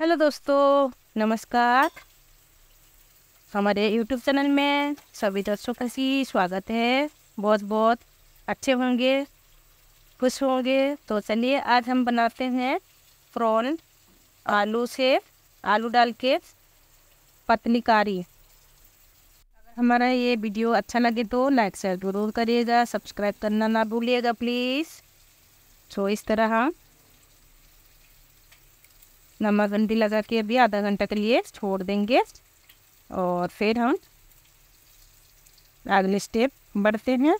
Hello दोस्तों नमस्कार हमारे यूट्यूब चैनल में सभी दर्शकों का सी स्वागत है बहुत बहुत अच्छे होंगे खुश होंगे तो चलिए आज हम बनाते हैं प्रॉन आलू से आलू डाल के पत्नी कारी हमारा ये वीडियो अच्छा लगे तो लाइक शेयर जरूर करिएगा सब्सक्राइब करना ना भूलिएगा प्लीज़ तो इस तरह नमक घंटी लगा के अभी आधा घंटा के लिए छोड़ देंगे और फिर हम अगले स्टेप बढ़ते हैं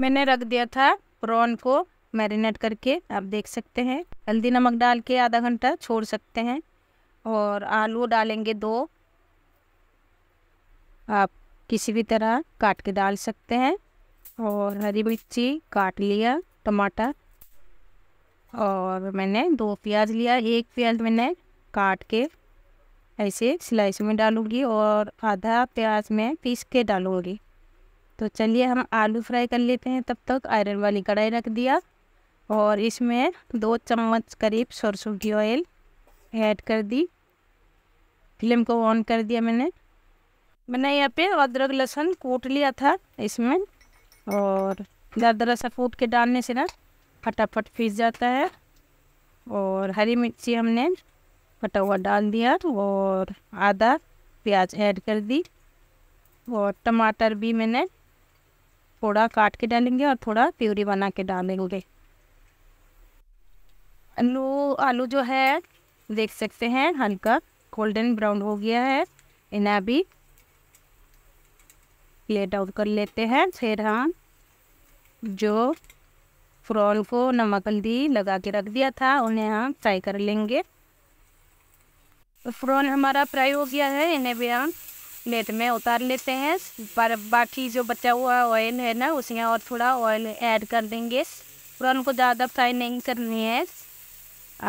मैंने रख दिया था प्रॉन को मैरिनेट करके आप देख सकते हैं हल्दी नमक डाल के आधा घंटा छोड़ सकते हैं और आलू डालेंगे दो आप किसी भी तरह काट के डाल सकते हैं और हरी मिर्ची काट लिया टमाटर और मैंने दो प्याज लिया एक प्याज मैंने काट के ऐसे स्लाइस में डालूंगी और आधा प्याज में पीस के डालूंगी तो चलिए हम आलू फ्राई कर लेते हैं तब तक आयरन वाली कढ़ाई रख दिया और इसमें दो चम्मच करीब सरसों की ऑयल ऐड कर दी फ्लेम को ऑन कर दिया मैंने मैंने यहाँ पे अदरक लहसुन कूट लिया था इसमें और ज़्यादा सा फूट के डालने से ना फटाफट फीस जाता है और हरी मिर्ची हमने फटा हुआ डाल दिया और आधा प्याज ऐड कर दी और टमाटर भी मैंने थोड़ा काट के डालेंगे और थोड़ा प्यूरी बना के डालेंगे आलू आलू जो है देख सकते हैं हल्का गोल्डन ब्राउन हो गया है इन्हें अभी प्लेट आउट कर लेते हैं फिर हम जो फ्रॉन को नमक हल्दी लगा के रख दिया था उन्हें हम फ्राई कर लेंगे फ्रॉन हमारा फ्राई हो गया है इन्हें भी हम प्लेट में उतार लेते हैं पर बाकी जो बचा हुआ ऑयल है ना उसमें और थोड़ा ऑयल ऐड कर देंगे फ्रॉन को ज़्यादा फ्राई नहीं करनी है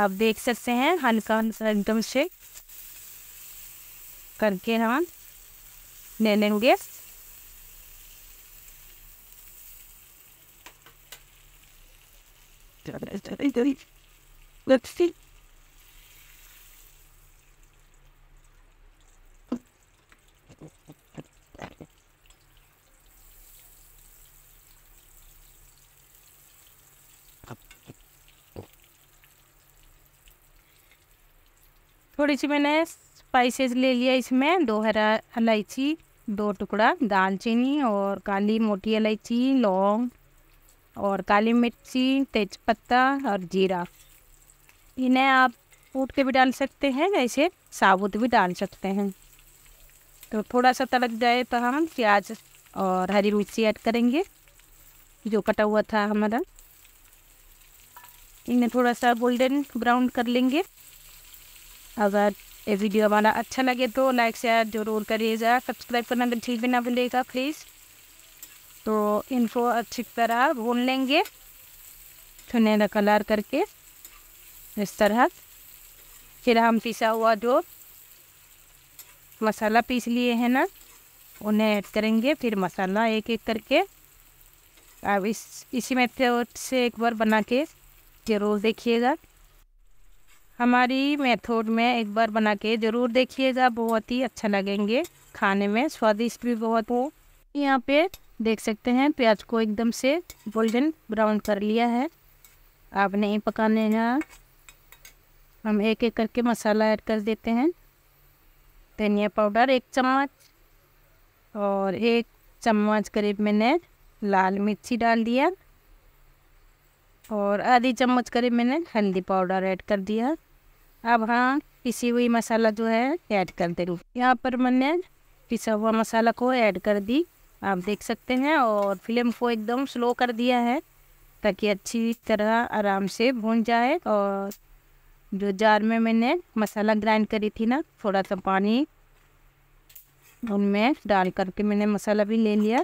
आप देख सकते हैं हल्का हल्का एकदम से करके हम ले लेंगे Let's see. थोड़ी सी मैंने स्पाइसेस ले लिया इसमें दो हरा इलायची दो टुकड़ा दालचीनी और काली मोटी इलायची लौंग और काली मिर्ची तेजपत्ता और जीरा इन्हें आप कूट के भी डाल सकते हैं ऐसे साबुत भी डाल सकते हैं तो थोड़ा सा तड़क जाए तो हम प्याज और हरी मिर्ची ऐड करेंगे जो कटा हुआ था हमारा इन्हें थोड़ा सा गोल्डन ब्राउन कर लेंगे अगर ये वीडियो हमारा अच्छा लगे तो लाइक शेयर जरूर करिएगा सब्सक्राइब करना ठीक भी ना भूलिएगा प्लीज़ तो इनको अच्छी तरह भून लेंगे का कलर करके इस तरह फिर हम पिसा हुआ जो मसाला पीस लिए हैं ना उन्हें ऐड करेंगे फिर मसाला एक एक करके अब इस इसी मेथड से एक बार बना के ज़रूर देखिएगा हमारी मेथड में एक बार बना के ज़रूर देखिएगा बहुत ही अच्छा लगेंगे खाने में स्वादिष्ट भी बहुत हो यहाँ पे देख सकते हैं प्याज को एकदम से गोल्डन ब्राउन कर लिया है आप नहीं पकाने हैं हम एक एक करके मसाला ऐड कर देते हैं धनिया पाउडर एक चम्मच और एक चम्मच करीब मैंने लाल मिर्ची डाल दिया और आधी चम्मच करीब मैंने हल्दी पाउडर ऐड कर दिया अब हाँ पिसी हुई मसाला जो है ऐड कर दे यहाँ पर मैंने पिसा हुआ मसाला को ऐड कर दी आप देख सकते हैं और फ्लेम को एकदम स्लो कर दिया है ताकि अच्छी तरह आराम से भून जाए और जो जार में मैंने मसाला ग्राइंड करी थी ना थोड़ा सा पानी उनमें डाल करके मैंने मसाला भी ले लिया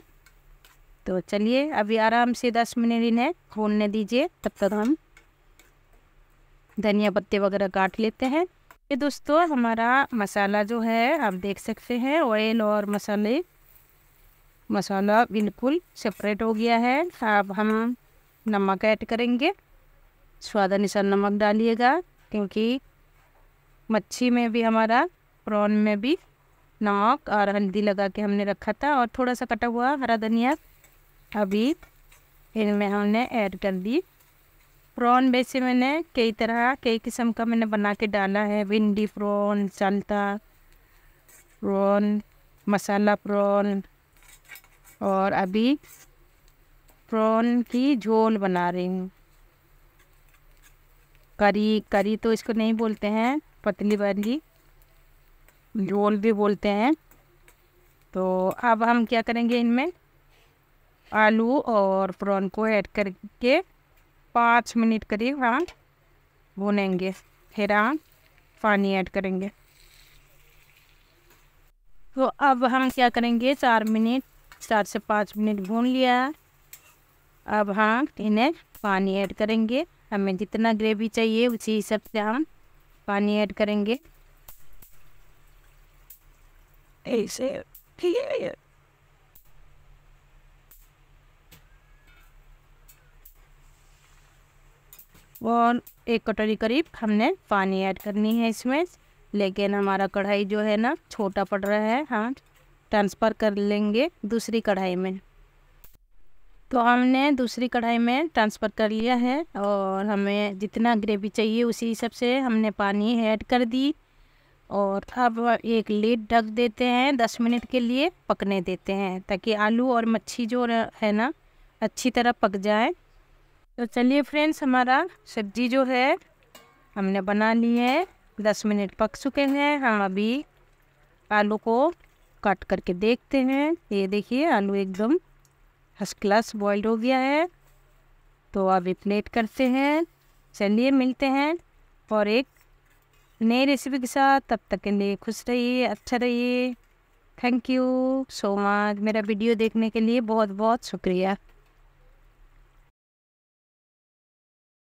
तो चलिए अभी आराम से दस मिनट इन्हें भूनने दीजिए तब तक हम धनिया पत्ते वगैरह काट लेते हैं ये दोस्तों हमारा मसाला जो है आप देख सकते हैं ऑयल और मसाले मसाला बिल्कुल सेपरेट हो गया है अब हम नमक ऐड करेंगे स्वाद अनुसार नमक डालिएगा क्योंकि मच्छी में भी हमारा प्रॉन में भी नमक और हल्दी लगा के हमने रखा था और थोड़ा सा कटा हुआ हरा धनिया अभी इनमें हमने ऐड कर दी प्रॉन वैसे मैंने कई तरह कई किस्म का मैंने बना के डाला है भिंडी प्रॉन चलता प्रॉन मसाला प्रॉन और अभी प्रॉन की झोल बना रही हूँ करी करी तो इसको नहीं बोलते हैं पतली वाली झोल भी बोलते हैं तो अब हम क्या करेंगे इनमें आलू और प्रॉन को ऐड करके पाँच मिनट करीब हम हाँ, भुनेंगे फिर हम हाँ, पानी ऐड करेंगे तो अब हम क्या करेंगे चार मिनट चार से पाँच मिनट भून लिया अब हम हाँ, इन्हें पानी ऐड करेंगे हमें जितना ग्रेवी चाहिए उसी हिसाब से हम पानी ऐड करेंगे ऐसे और एक कटोरी करीब हमने पानी ऐड करनी है इसमें लेकिन हमारा कढ़ाई जो है ना छोटा पड़ रहा है हाँ ट्रांसफ़र कर लेंगे दूसरी कढ़ाई में तो हमने दूसरी कढ़ाई में ट्रांसफ़र कर लिया है और हमें जितना ग्रेवी चाहिए उसी हिसाब से हमने पानी ऐड कर दी और अब एक लीड ढक देते हैं दस मिनट के लिए पकने देते हैं ताकि आलू और मच्छी जो है ना अच्छी तरह पक जाए तो चलिए फ्रेंड्स हमारा सब्जी जो है हमने बना ली है दस मिनट पक चुके हैं हम अभी आलू को कट करके देखते हैं ये देखिए आलू एकदम फर्स्ट क्लास बॉइल्ड हो गया है तो अब ये प्लेट करते हैं चलिए मिलते हैं और एक नई रेसिपी के साथ तब तक के लिए खुश रहिए अच्छा रहिए थैंक यू सो मच मेरा वीडियो देखने के लिए बहुत बहुत शुक्रिया